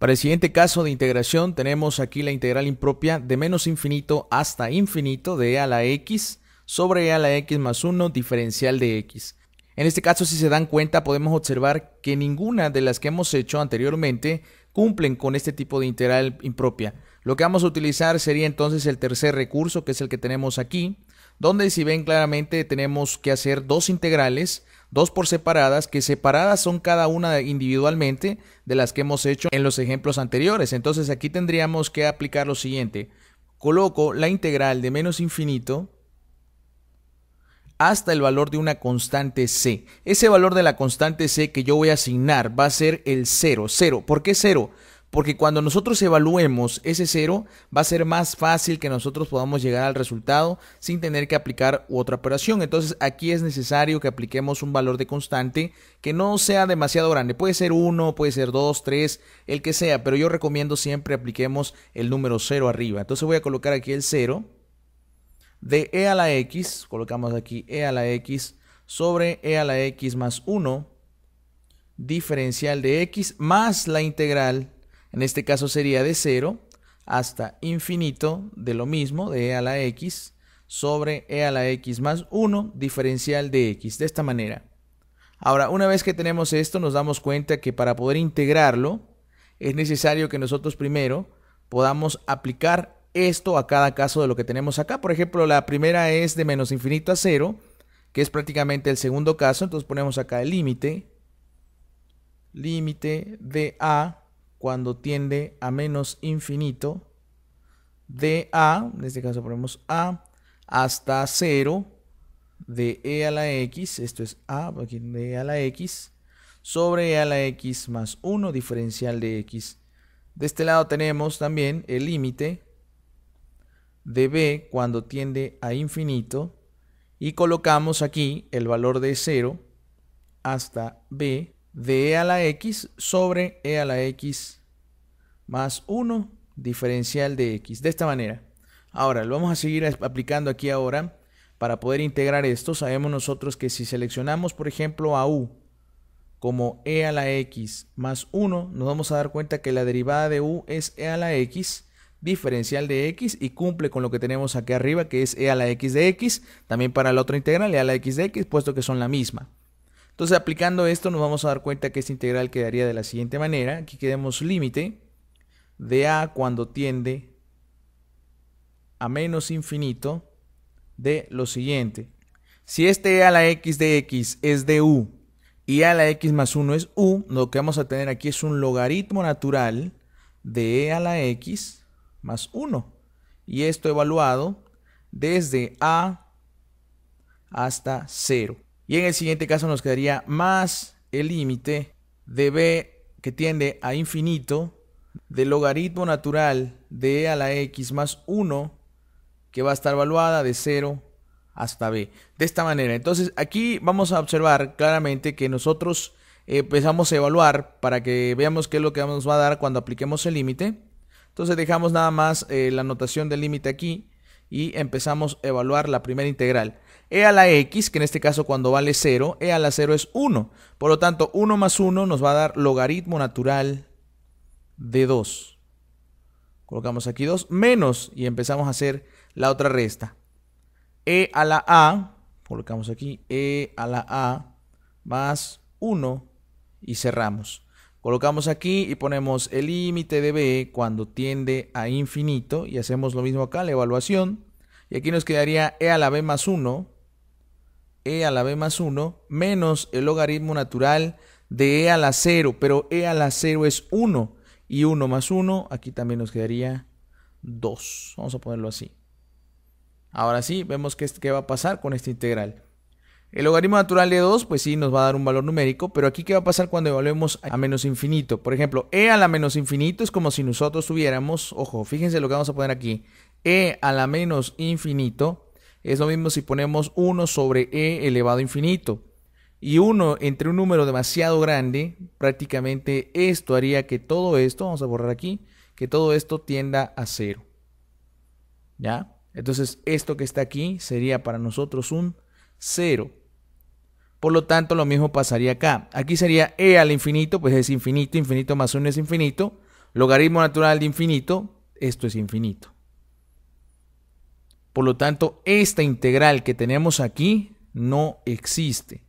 Para el siguiente caso de integración tenemos aquí la integral impropia de menos infinito hasta infinito de e a la x sobre e a la x más 1 diferencial de x. En este caso, si se dan cuenta, podemos observar que ninguna de las que hemos hecho anteriormente cumplen con este tipo de integral impropia. Lo que vamos a utilizar sería entonces el tercer recurso, que es el que tenemos aquí, donde si ven claramente tenemos que hacer dos integrales, dos por separadas, que separadas son cada una individualmente de las que hemos hecho en los ejemplos anteriores. Entonces aquí tendríamos que aplicar lo siguiente. Coloco la integral de menos infinito hasta el valor de una constante C. Ese valor de la constante C que yo voy a asignar va a ser el 0. 0. ¿Por qué 0? Porque cuando nosotros evaluemos ese 0 va a ser más fácil que nosotros podamos llegar al resultado sin tener que aplicar otra operación. Entonces aquí es necesario que apliquemos un valor de constante que no sea demasiado grande. Puede ser 1, puede ser 2, 3, el que sea, pero yo recomiendo siempre apliquemos el número 0 arriba. Entonces voy a colocar aquí el 0 de e a la x, colocamos aquí e a la x sobre e a la x más 1, diferencial de x más la integral, en este caso sería de 0 hasta infinito de lo mismo, de e a la x, sobre e a la x más 1, diferencial de x, de esta manera. Ahora, una vez que tenemos esto, nos damos cuenta que para poder integrarlo, es necesario que nosotros primero podamos aplicar esto a cada caso de lo que tenemos acá. Por ejemplo, la primera es de menos infinito a cero, que es prácticamente el segundo caso. Entonces ponemos acá el límite, límite de a cuando tiende a menos infinito de a, en este caso ponemos a, hasta 0 de e a la x, esto es a, aquí de e a la x, sobre e a la x más 1 diferencial de x. De este lado tenemos también el límite de b cuando tiende a infinito y colocamos aquí el valor de 0 hasta b de e a la x sobre e a la x más 1 diferencial de x. De esta manera. Ahora, lo vamos a seguir aplicando aquí ahora. Para poder integrar esto, sabemos nosotros que si seleccionamos, por ejemplo, a u como e a la x más 1, nos vamos a dar cuenta que la derivada de u es e a la x diferencial de x y cumple con lo que tenemos aquí arriba que es e a la x de x, también para la otra integral e a la x de x, puesto que son la misma. Entonces aplicando esto nos vamos a dar cuenta que esta integral quedaría de la siguiente manera, aquí quedamos límite de a cuando tiende a menos infinito de lo siguiente. Si este e a la x de x es de u y a la x más 1 es u, lo que vamos a tener aquí es un logaritmo natural de e a la x más 1. Y esto evaluado desde A hasta 0. Y en el siguiente caso nos quedaría más el límite de B que tiende a infinito del logaritmo natural de E a la X más 1 que va a estar evaluada de 0 hasta B. De esta manera. Entonces aquí vamos a observar claramente que nosotros eh, empezamos a evaluar para que veamos qué es lo que nos va a dar cuando apliquemos el límite. Entonces dejamos nada más eh, la anotación del límite aquí y empezamos a evaluar la primera integral. e a la x, que en este caso cuando vale 0, e a la 0 es 1. Por lo tanto, 1 más 1 nos va a dar logaritmo natural de 2. Colocamos aquí 2 menos y empezamos a hacer la otra resta. e a la a, colocamos aquí e a la a más 1 y cerramos. Colocamos aquí y ponemos el límite de b cuando tiende a infinito y hacemos lo mismo acá, la evaluación. Y aquí nos quedaría e a la b más 1, e a la b más 1 menos el logaritmo natural de e a la 0, pero e a la 0 es 1 y 1 más 1, aquí también nos quedaría 2. Vamos a ponerlo así. Ahora sí, vemos qué, qué va a pasar con esta integral. El logaritmo natural de 2, pues sí, nos va a dar un valor numérico, pero aquí qué va a pasar cuando evaluemos a menos infinito. Por ejemplo, e a la menos infinito es como si nosotros tuviéramos, ojo, fíjense lo que vamos a poner aquí, e a la menos infinito es lo mismo si ponemos 1 sobre e elevado a infinito. Y 1 entre un número demasiado grande, prácticamente esto haría que todo esto, vamos a borrar aquí, que todo esto tienda a 0, ¿Ya? Entonces, esto que está aquí sería para nosotros un cero. Por lo tanto, lo mismo pasaría acá. Aquí sería e al infinito, pues es infinito, infinito más 1 es infinito. Logaritmo natural de infinito, esto es infinito. Por lo tanto, esta integral que tenemos aquí no existe.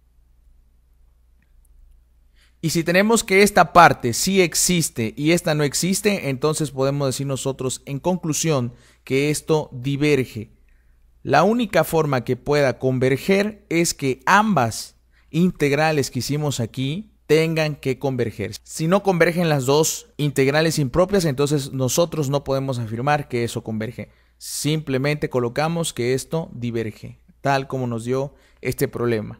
Y si tenemos que esta parte sí existe y esta no existe, entonces podemos decir nosotros en conclusión que esto diverge. La única forma que pueda converger es que ambas integrales que hicimos aquí tengan que converger. Si no convergen las dos integrales impropias, entonces nosotros no podemos afirmar que eso converge. Simplemente colocamos que esto diverge, tal como nos dio este problema.